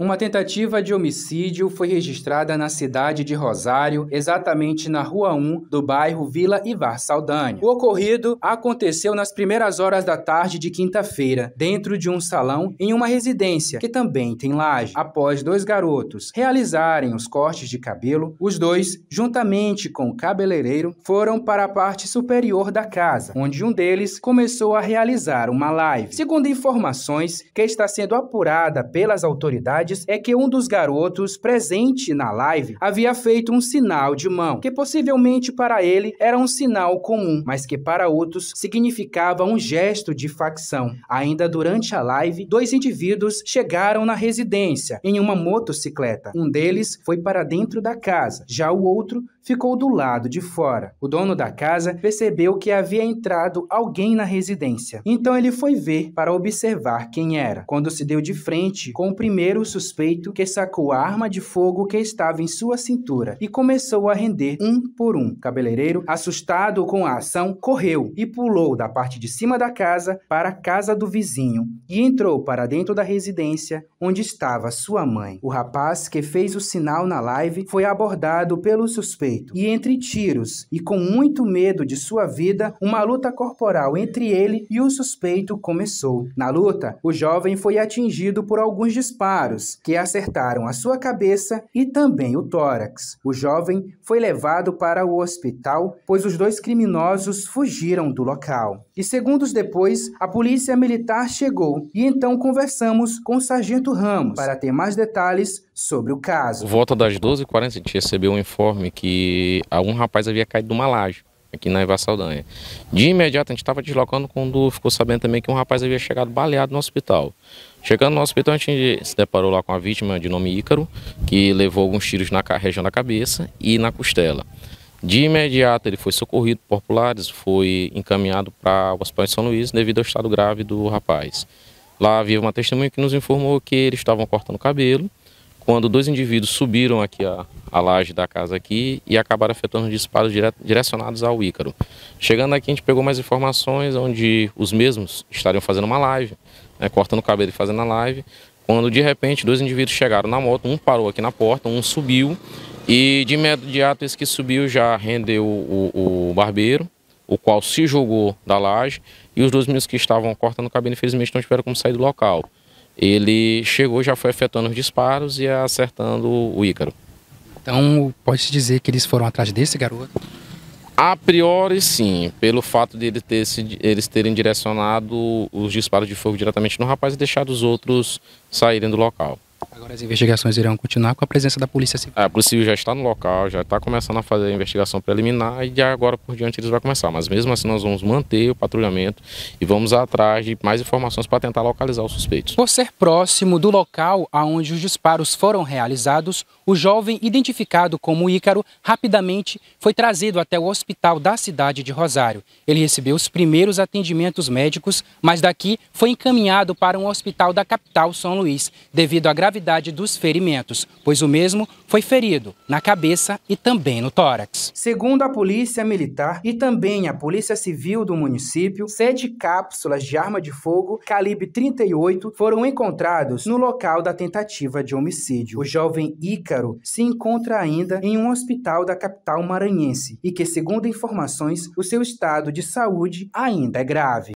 Uma tentativa de homicídio foi registrada na cidade de Rosário, exatamente na Rua 1 do bairro Vila Ivar Saldanha. O ocorrido aconteceu nas primeiras horas da tarde de quinta-feira, dentro de um salão em uma residência que também tem laje. Após dois garotos realizarem os cortes de cabelo, os dois, juntamente com o cabeleireiro, foram para a parte superior da casa, onde um deles começou a realizar uma live. Segundo informações que está sendo apurada pelas autoridades, é que um dos garotos presente na live havia feito um sinal de mão, que possivelmente para ele era um sinal comum, mas que para outros significava um gesto de facção. Ainda durante a live, dois indivíduos chegaram na residência em uma motocicleta. Um deles foi para dentro da casa, já o outro ficou do lado de fora. O dono da casa percebeu que havia entrado alguém na residência, então ele foi ver para observar quem era. Quando se deu de frente com o primeiro suspeito, que sacou a arma de fogo que estava em sua cintura e começou a render um por um. O cabeleireiro, assustado com a ação, correu e pulou da parte de cima da casa para a casa do vizinho e entrou para dentro da residência onde estava sua mãe. O rapaz que fez o sinal na live foi abordado pelo suspeito peito e entre tiros, e com muito medo de sua vida, uma luta corporal entre ele e o suspeito começou. Na luta, o jovem foi atingido por alguns disparos que acertaram a sua cabeça e também o tórax. O jovem foi levado para o hospital, pois os dois criminosos fugiram do local. E segundos depois, a polícia militar chegou e então conversamos com o sargento Ramos para ter mais detalhes sobre o caso. Volta das 12h40, a gente recebeu um informe que um rapaz havia caído de uma laje aqui na Eva Saldanha. De imediato a gente estava deslocando quando ficou sabendo também que um rapaz havia chegado baleado no hospital. Chegando no hospital, a gente se deparou lá com a vítima de nome Ícaro, que levou alguns tiros na região da cabeça e na costela. De imediato ele foi socorrido por populares, foi encaminhado para o Hospital de São Luís devido ao estado grave do rapaz. Lá havia uma testemunha que nos informou que eles estavam cortando o cabelo quando dois indivíduos subiram aqui a, a laje da casa aqui e acabaram efetuando disparos dire, direcionados ao Ícaro. Chegando aqui a gente pegou mais informações onde os mesmos estariam fazendo uma live, né, cortando o cabelo e fazendo a live, quando de repente dois indivíduos chegaram na moto, um parou aqui na porta, um subiu e de imediato esse que subiu já rendeu o, o, o barbeiro, o qual se jogou da laje e os dois meninos que estavam cortando o cabelo infelizmente não tiveram como sair do local ele chegou, já foi efetuando os disparos e acertando o Ícaro. Então, pode-se dizer que eles foram atrás desse garoto? A priori, sim, pelo fato de ele ter, eles terem direcionado os disparos de fogo diretamente no rapaz e deixado os outros saírem do local. Agora as investigações irão continuar com a presença da Polícia Civil. É, a Polícia Civil já está no local, já está começando a fazer a investigação preliminar e de agora por diante eles vão começar. Mas mesmo assim nós vamos manter o patrulhamento e vamos atrás de mais informações para tentar localizar os suspeitos. Por ser próximo do local aonde os disparos foram realizados, o jovem identificado como Ícaro rapidamente foi trazido até o hospital da cidade de Rosário. Ele recebeu os primeiros atendimentos médicos, mas daqui foi encaminhado para um hospital da capital São Luís, devido à gravidade gravidade dos ferimentos, pois o mesmo foi ferido na cabeça e também no tórax. Segundo a Polícia Militar e também a Polícia Civil do município, sete cápsulas de arma de fogo calibre 38 foram encontrados no local da tentativa de homicídio. O jovem Ícaro se encontra ainda em um hospital da capital maranhense e que, segundo informações, o seu estado de saúde ainda é grave.